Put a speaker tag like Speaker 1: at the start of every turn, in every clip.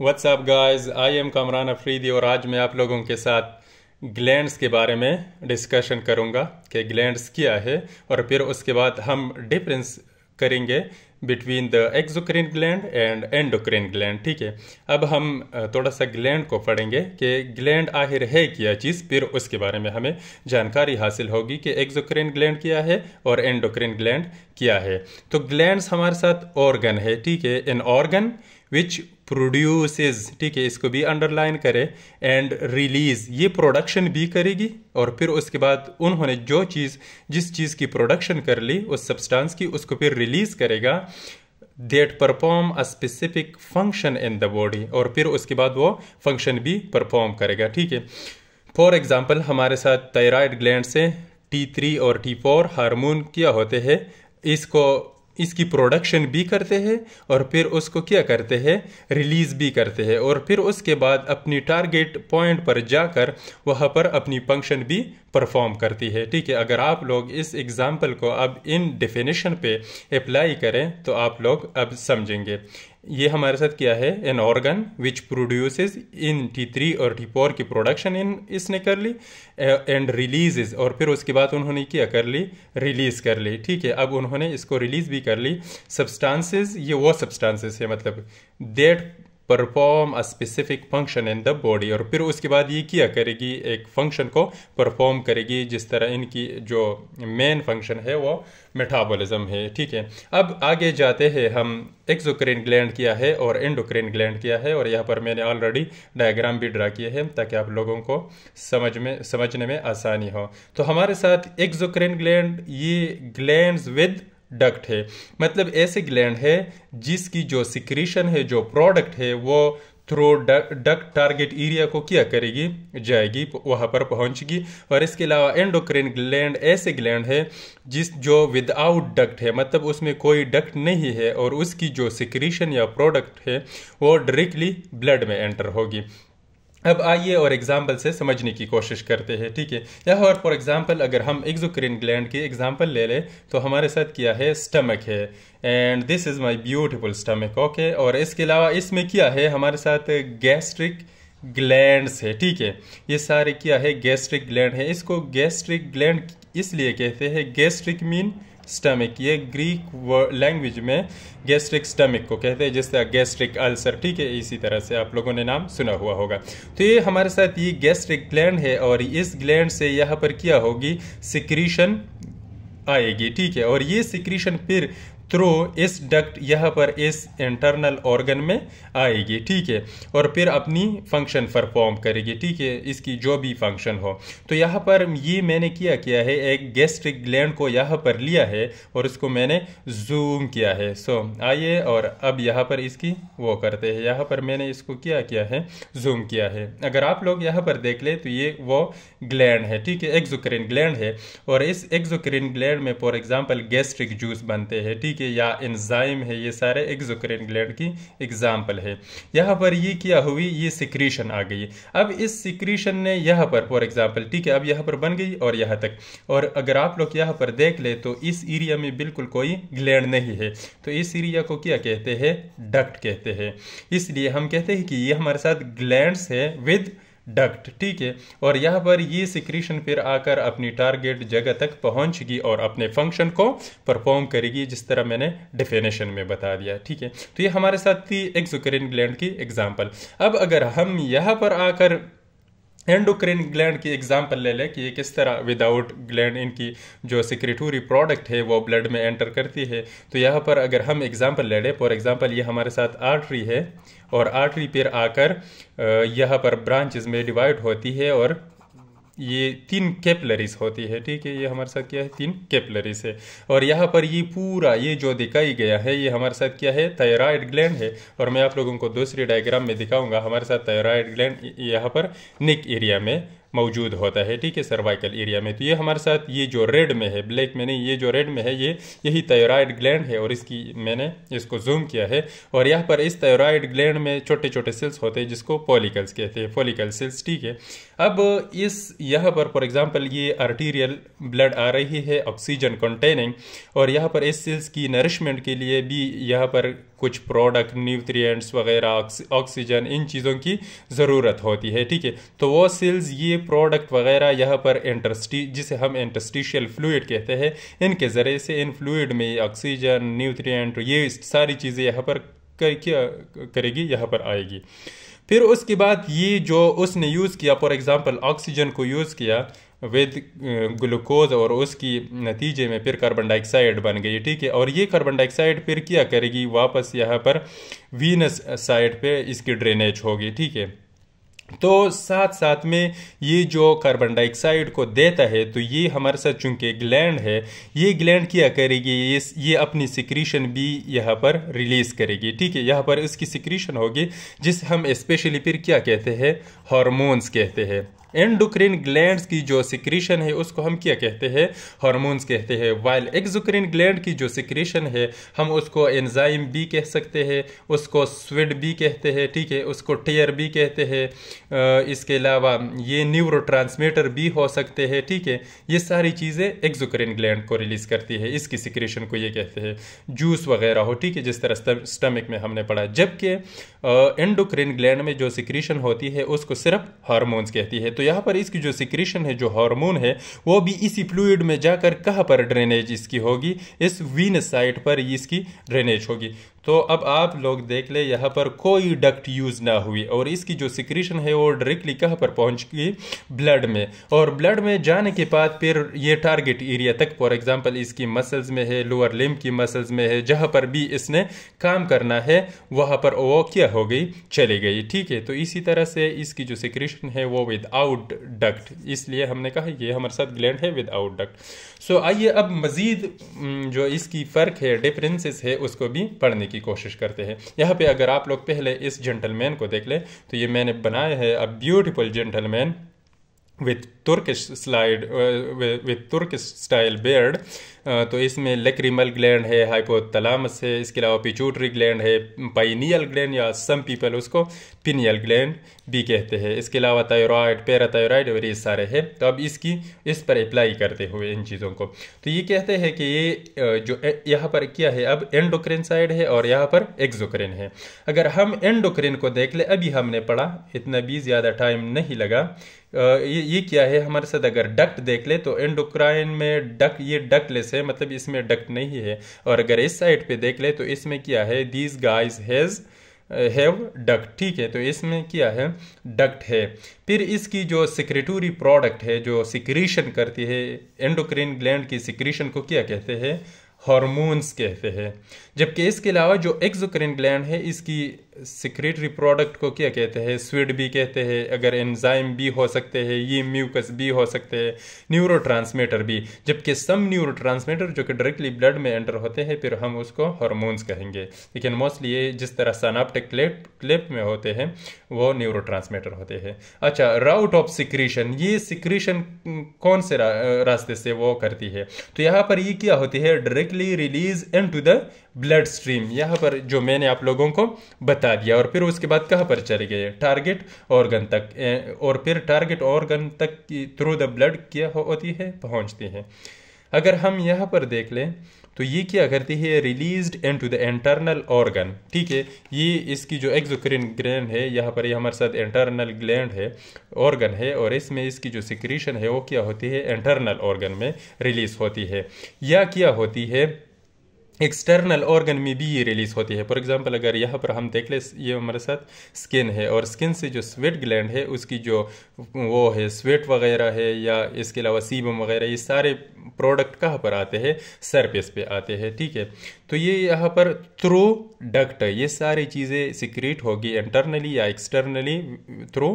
Speaker 1: up guys I am Kamran Afridi और आज मैं आप लोगों के साथ ग्लैंड्स के बारे में डिस्कशन करूंगा कि ग्लैंड्स क्या है और फिर उसके बाद हम डिफरेंस करेंगे between the exocrine gland and endocrine gland ठीक है अब हम थोड़ा सा ग्लैंड को पढ़ेंगे कि ग्लैंड आखिर है क्या चीज़ फिर उसके बारे में हमें जानकारी हासिल होगी कि एक्जोक्रीन ग्लैंड क्या है और एंडोक्रीन ग्लैंड क्या है तो ग्लैंड्स हमारे साथ ऑर्गन है ठीक है एन ऑर्गन विच प्रोड्यूसेस ठीक है इसको भी अंडरलाइन करें एंड रिलीज ये प्रोडक्शन भी करेगी और फिर उसके बाद उन्होंने जो चीज़ जिस चीज़ की प्रोडक्शन कर ली उस सब्सटेंस की उसको फिर रिलीज करेगा that perform a specific function in the body और फिर उसके बाद वो फंक्शन भी परफॉर्म करेगा ठीक है फॉर एग्जाम्पल हमारे साथ थायराइड ग्लैंड से टी थ्री और टी फोर हारमोन क्या होते हैं इसको इसकी प्रोडक्शन भी करते हैं और फिर उसको क्या करते हैं रिलीज़ भी करते हैं और फिर उसके बाद अपनी टारगेट पॉइंट पर जाकर वहाँ पर अपनी फंक्शन भी परफॉर्म करती है ठीक है अगर आप लोग इस एग्ज़ाम्पल को अब इन डेफिनेशन पे अप्लाई करें तो आप लोग अब समझेंगे ये हमारे साथ क्या है an organ which produces in T three और टी फोर की प्रोडक्शन इन इसने कर ली एंड रिलीज और फिर उसके बाद उन्होंने क्या कर ली रिलीज़ कर ली ठीक है अब उन्होंने इसको रिलीज़ भी कर ली सब्सटांसिस ये वो सब्सटांसिस है मतलब that perform a specific function in the body और फिर उसके बाद ये किया करेगी एक फंक्शन को परफॉर्म करेगी जिस तरह इनकी जो मेन फंक्शन है वो मेटाबॉलिज्म है ठीक है अब आगे जाते हैं हम एक्सोक्रेन ग्लैंड किया है और एंडोक्रेन ग्लैंड किया है और यहाँ पर मैंने ऑलरेडी डायग्राम भी ड्रा किए हैं ताकि आप लोगों को समझ में समझने में आसानी हो तो हमारे साथ एक्सोक्रेन ग्लैंड ये ग्लैंड विद डक्ट है मतलब ऐसे ग्लैंड है जिसकी जो सिक्रीशन है जो प्रोडक्ट है वो थ्रो डक टारगेट एरिया को क्या करेगी जाएगी वहाँ पर पहुँचेगी और इसके अलावा एंडोक्रेन ग्लैंड ऐसे ग्लैंड है जिस जो विदाउट डक्ट है मतलब उसमें कोई डक्ट नहीं है और उसकी जो सिक्रीशन या प्रोडक्ट है वो डायरेक्टली ब्लड में एंटर होगी अब आइए और एग्जाम्पल से समझने की कोशिश करते हैं ठीक है या और फॉर एग्जाम्पल अगर हम एक्जोक्रीन ग्लैंड की एग्जाम्पल ले लें तो हमारे साथ क्या है स्टमक है and this is my beautiful stomach okay और इसके अलावा इसमें क्या है हमारे साथ गैस्ट्रिक ग्लैंड है ठीक है ये सारे क्या है गैस्ट्रिक ग्लैंड है इसको गैस्ट्रिक ग्लैंड इसलिए कहते हैं गैस्ट्रिक मीन स्टमक ये ग्रीक लैंग्वेज में गैस्ट्रिक स्टमक को कहते हैं जिसका गैस्ट्रिक अल्सर ठीक है इसी तरह से आप लोगों ने नाम सुना हुआ होगा तो ये हमारे साथ ये गैस्ट्रिक ग्लैंड है और इस ग्लैंड से यहाँ पर क्या होगी सिक्रीशन आएगी ठीक है और ये सिक्रीशन फिर थ्रो इस डक्ट यहाँ पर इस इंटरनल ऑर्गन में आएगी ठीक है और फिर अपनी फंक्शन परफॉर्म करेगी ठीक है इसकी जो भी फंक्शन हो तो यहाँ पर ये मैंने किया किया है एक गैस्ट्रिक ग्लैंड को यहाँ पर लिया है और इसको मैंने जूम किया है सो आइए और अब यहाँ पर इसकी वो करते हैं यहाँ पर मैंने इसको क्या किया है जूम किया है अगर आप लोग यहाँ पर देख ले तो ये वो ग्लैंड है ठीक है एक्जोक्रेन ग्लैंड है और इस एक्जोक्रेन ग्लैंड में फॉर एग्जाम्पल गैस्ट्रिक जूस बनते हैं ठीक के या एंजाइम है ये सारे एक्जोक्रेन ग्लैंड की एग्जाम्पल है यहाँ पर ये क्या हुई ये सिक्रीशन आ गई अब इस सिक्रीशन ने यहाँ पर फॉर एग्जाम्पल ठीक है अब यहाँ पर बन गई और यहाँ तक और अगर आप लोग यहाँ पर देख ले तो इस एरिया में बिल्कुल कोई ग्लैंड नहीं है तो इस एरिया को क्या कहते हैं डक्ट कहते हैं इसलिए हम कहते हैं कि ये हमारे साथ ग्लैंड है विद डक्ट ठीक है और यहाँ पर ये सिक्रीशन फिर आकर अपनी टारगेट जगह तक पहुँचगी और अपने फंक्शन को परफॉर्म करेगी जिस तरह मैंने डिफिनेशन में बता दिया ठीक है तो ये हमारे साथ थी एक्सोक्रिन ग्लैंड की एग्जाम्पल अब अगर हम यहाँ पर आकर एंडोक्रेन ग्लैंड की एग्जाम्पल ले लें कि ये किस तरह विदाउट ग्लैंड इनकी जो सिक्रेटोरी प्रोडक्ट है वो ब्लड में एंटर करती है तो यहाँ पर अगर हम एग्जाम्पल ले लें फॉर एग्जाम्पल ये हमारे साथ आर्टरी है और आर्टरी पर आकर यहाँ पर ब्रांचेज में डिवाइड होती है और ये तीन कैपलरीज होती है ठीक है ये हमारे साथ क्या है तीन कैपलरीज है और यहाँ पर ये पूरा ये जो दिखाई गया है ये हमारे साथ क्या है थायराइड ग्लैंड है और मैं आप लोगों को दूसरे डायग्राम में दिखाऊंगा हमारे साथ थायराइड ग्लैंड यहाँ पर नेक एरिया में मौजूद होता है ठीक है सर्वाइकल एरिया में तो ये हमारे साथ ये जो रेड में है ब्लैक में नहीं ये जो रेड में है ये यही थायराइड ग्लैंड है और इसकी मैंने इसको जूम किया है और यहाँ पर इस थायराइड ग्लैंड में छोटे छोटे सेल्स होते हैं जिसको पोलिकल्स कहते हैं पोलिकल सेल्स ठीक है अब इस यहाँ पर फॉर एग्जाम्पल ये आर्टीरियल ब्लड आ रही है ऑक्सीजन कंटेनिंग और यहाँ पर इस सेल्स की नरिशमेंट के लिए भी यहाँ पर कुछ प्रोडक्ट न्यूट्रिएंट्स वगैरह ऑक्सीजन इन चीज़ों की ज़रूरत होती है ठीक है तो वो सेल्स ये प्रोडक्ट वगैरह यहाँ पर इंटरस्टी जिसे हम इंटरस्टिशियल फ्लूड कहते हैं इनके ज़रिए से इन फ्लूड में ऑक्सीजन न्यूट्रियट ये सारी चीज़ें यहाँ पर क्या करेगी यहाँ पर आएगी फिर उसके बाद ये जो उसने यूज़ किया फॉर एग्ज़ाम्पल ऑक्सीजन को यूज़ किया विद ग्लूकोज और उसकी नतीजे में फिर कार्बन डाइऑक्साइड बन गई ठीक है और ये कार्बन डाइऑक्साइड फिर क्या करेगी वापस यहाँ पर वीनस साइड पे इसकी ड्रेनेज होगी ठीक है तो साथ साथ में ये जो कार्बन डाइऑक्साइड को देता है तो ये हमारे साथ चूंकि ग्लैंड है ये ग्लैंड क्या करेगी ये ये अपनी सिक्रीशन भी यहाँ पर रिलीज़ करेगी ठीक है यहाँ पर इसकी सिक्रीशन होगी जिस हम स्पेशली फिर क्या कहते हैं हॉर्मोन्स कहते हैं एंडोक्रीन ग्लैंड की जो सिक्रीशन है उसको हम क्या कहते हैं हॉर्मोन्स कहते हैं वाइल एक्जुक्रीन ग्लैंड की जो सिक्रीशन है हम उसको एंजाइम भी कह सकते हैं उसको स्विड भी कहते हैं ठीक है उसको टेयर भी कहते हैं इसके अलावा ये न्यूरो भी हो सकते हैं ठीक है ये सारी चीज़ें एक्जोक्रिन ग्लैंड को रिलीज़ करती है इसकी सिक्रीशन को ये कहते हैं जूस वगैरह हो ठीक है जिस तरह स्टमक में हमने पढ़ा जबकि एंडोक्रीन ग्लैंड में जो सिक्रीशन होती है उसको सिर्फ हारमोन्स कहती है तो तो यहाँ पर इसकी जो सिक्रेशन है जो हार्मोन है वो भी इसी फ्लूड में जाकर कहाँ पर ड्रेनेज इसकी होगी इस वीन साइट पर इसकी ड्रेनेज होगी तो अब आप लोग देख ले यहाँ पर कोई डक्ट यूज़ ना हुई और इसकी जो सिक्रीशन है वो डायरेक्टली कहाँ पर पहुँच गई ब्लड में और ब्लड में जाने के बाद फिर ये टारगेट एरिया तक फॉर एग्जांपल इसकी मसल्स में है लोअर लिम की मसल्स में है जहाँ पर भी इसने काम करना है वहाँ पर वो क्या हो गई चली गई ठीक है तो इसी तरह से इसकी जो सिक्रीशन है वो विदाउट डक्ट इसलिए हमने कहा ये हमारे साथ ग्लैंड है विदाउट डक्ट सो आइए अब मज़ीद जो इसकी फ़र्क है डिफ्रेंसेस है उसको भी पढ़ने की कोशिश करते हैं यहाँ पे अगर आप लोग पहले इस जेंटलमैन को देख लें तो ये मैंने बनाया है a beautiful gentleman with Turk slide with Turk style beard तो इसमें लेक्रिमल ग्लैंड है हाइपोथैलामस है इसके अलावा पिचूटरी ग्लैंड है पाइनियल ग्लैंड या सम पीपल उसको पिनियल ग्लैंड भी कहते हैं इसके अलावा थायराइड पैराथायराइड और ये सारे हैं तो अब इसकी इस पर अप्लाई करते हुए इन चीज़ों को तो ये कहते हैं कि ये जो यहाँ पर क्या है अब एंडोक्रिन साइड है और यहाँ पर एक्जोक्रेन है अगर हम एंडोक्रिन को देख ले अभी हमने पढ़ा इतना भी ज़्यादा टाइम नहीं लगा ये, ये क्या है हमारे साथ अगर डक्ट देख ले तो एंडोक्राइन में डक ये डक ले से मतलब इसमें डक नहीं है और अगर इस साइड पे देख ले तो इसमें क्या है these guys has have duct ठीक है तो इसमें क्या है डक्ट है फिर इसकी जो सिक्रेटोरी प्रोडक्ट है जो सिक्रीशन करती है एंडोक्रीन ग्लैंड की सिक्रीशन को क्या कहते हैं हॉर्मोन्स कहते हैं जबकि इसके अलावा जो एक्जोक्रिन ग्लैंड है इसकी सिक्रेटरी प्रोडक्ट को क्या कहते हैं स्विड भी कहते हैं अगर एंजाइम भी हो सकते हैं ये म्यूकस भी हो सकते हैं न्यूरो भी जबकि सम न्यूरो जो कि डायरेक्टली ब्लड में एंटर होते हैं फिर हम उसको हॉर्मोन्स कहेंगे लेकिन मोस्टली ये जिस तरह सनाप्टिक क्लेप क्लेप में होते हैं वो न्यूरो होते हैं अच्छा राउट ऑफ सिक्रीशन ये सिक्रीशन कौन से रा, रास्ते से वो करती है तो यहाँ पर ये क्या होती है directly release into the blood stream यहाँ पर जो मैंने आप लोगों को बता दिया और फिर उसके बाद कहाँ पर चले गए टारगेट ऑर्गन तक और फिर टारगेट ऑर्गन तक की थ्रू द ब्लड क्या होती है पहुँचती है अगर हम यहाँ पर देख लें तो ये क्या करती है released into the internal organ ठीक है ये इसकी जो एक्जोक्रिन ग्रैंड है यहाँ पर ये यह हमारे साथ इंटरनल ग्लैंड है ऑर्गन है और इसमें इसकी जो सिक्रीशन है वो क्या होती है इंटरनल ऑर्गन में रिलीज होती है या क्या होती है एक्सटर्नल ऑर्गन में भी ये रिलीज़ होती है फॉर एग्जांपल अगर यहाँ पर हम देख ले ये हमारे साथ स्किन है और स्किन से जो स्वेट ग्लैंड है उसकी जो वो है स्वेट वगैरह है या इसके अलावा सीबम वगैरह ये सारे प्रोडक्ट कहाँ पर आते हैं सरफेस पे आते हैं ठीक है तो ये यहाँ पर थ्रू डक्ट ये सारी चीज़ें सिक्रेट होगी इंटरनली या एक्सटर्नली थ्रू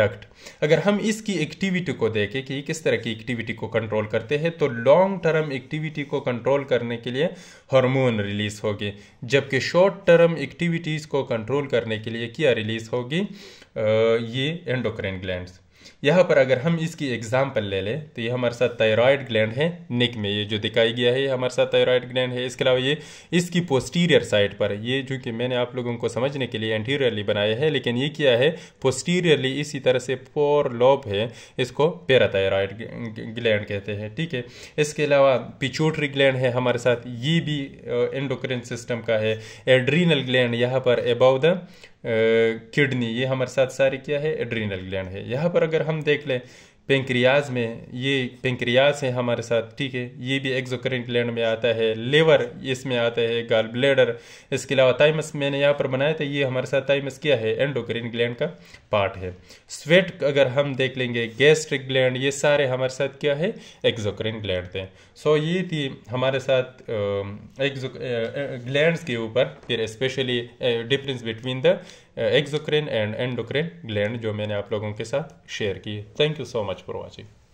Speaker 1: डक्ट अगर हम इसकी एक्टिविटी को देखें कि किस तरह की एक्टिविटी को कंट्रोल करते हैं तो लॉन्ग टर्म एक्टिविटी को कंट्रोल करने के लिए हार्मोन रिलीज होगी जबकि शॉर्ट टर्म एक्टिविटीज़ को कंट्रोल करने के लिए क्या रिलीज होगी ये एंडोक्रेन ग्लैंड्स यहाँ पर अगर हम इसकी एग्जाम्पल ले लें तो ये हमारे साथ थायराइड ग्लैंड है नेक में ये जो दिखाई गया है ये हमारे साथ थायराइड ग्लैंड है इसके अलावा ये इसकी पोस्टीरियर साइड पर ये जो कि मैंने आप लोगों को समझने के लिए एंटीरियरली बनाया है लेकिन ये क्या है पोस्टीरियरली इसी तरह से पोर लोब है इसको पैराथायराइड ग्लैंड कहते हैं ठीक है इसके अलावा पिचोटरी ग्लैंड है हमारे साथ ये भी एंडोक्रिन सिस्टम का है एड्रीनल ग्लैंड यहाँ पर अबाउ द किडनी ये हमारे साथ सारे क्या है एड्रीनल ग्लैंड है यहाँ पर अगर हम देख लें पेंक्रियाज में ये पेंक्रियाज है हमारे साथ ठीक है ये भी एक्जोक्रेन ग्लैंड में आता है लेवर इसमें आता है गाल ब्लेडर इसके अलावा ताइमस मैंने यहाँ पर बनाया था ये हमारे साथ ताइमस क्या है एंडोक्रेन ग्लैंड का पार्ट है स्वेट अगर हम देख लेंगे गैस्ट्रिक ग्लैंड ये सारे हमारे साथ क्या है एक्जोक्रेन ग्लैंड थे सो ये थी हमारे साथ एक्जो ग्लैंड के ऊपर फिर specially difference between the exocrine and endocrine gland जो मैंने आप लोगों के साथ शेयर की thank you so much for watching